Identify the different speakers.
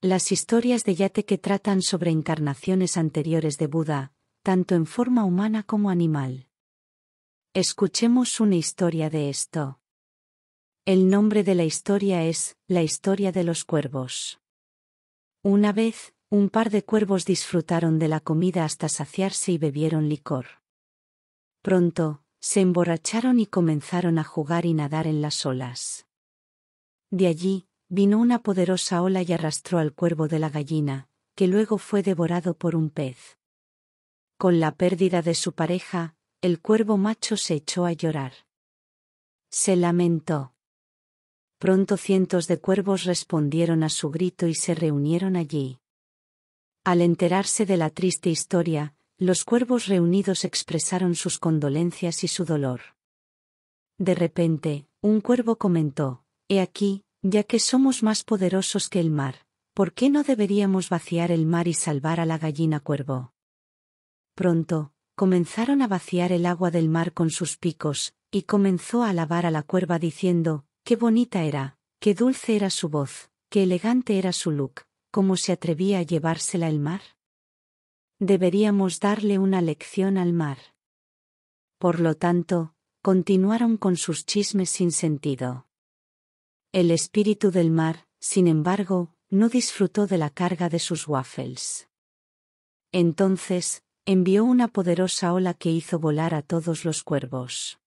Speaker 1: Las historias de Yate que tratan sobre encarnaciones anteriores de Buda, tanto en forma humana como animal. Escuchemos una historia de esto. El nombre de la historia es La historia de los cuervos. Una vez, un par de cuervos disfrutaron de la comida hasta saciarse y bebieron licor. Pronto, se emborracharon y comenzaron a jugar y nadar en las olas. De allí, Vino una poderosa ola y arrastró al cuervo de la gallina, que luego fue devorado por un pez. Con la pérdida de su pareja, el cuervo macho se echó a llorar. Se lamentó. Pronto cientos de cuervos respondieron a su grito y se reunieron allí. Al enterarse de la triste historia, los cuervos reunidos expresaron sus condolencias y su dolor. De repente, un cuervo comentó, He aquí, ya que somos más poderosos que el mar, ¿por qué no deberíamos vaciar el mar y salvar a la gallina cuervo? Pronto, comenzaron a vaciar el agua del mar con sus picos, y comenzó a alabar a la cuerva diciendo, qué bonita era, qué dulce era su voz, qué elegante era su look, cómo se atrevía a llevársela el mar. Deberíamos darle una lección al mar. Por lo tanto, continuaron con sus chismes sin sentido. El espíritu del mar, sin embargo, no disfrutó de la carga de sus waffles. Entonces, envió una poderosa ola que hizo volar a todos los cuervos.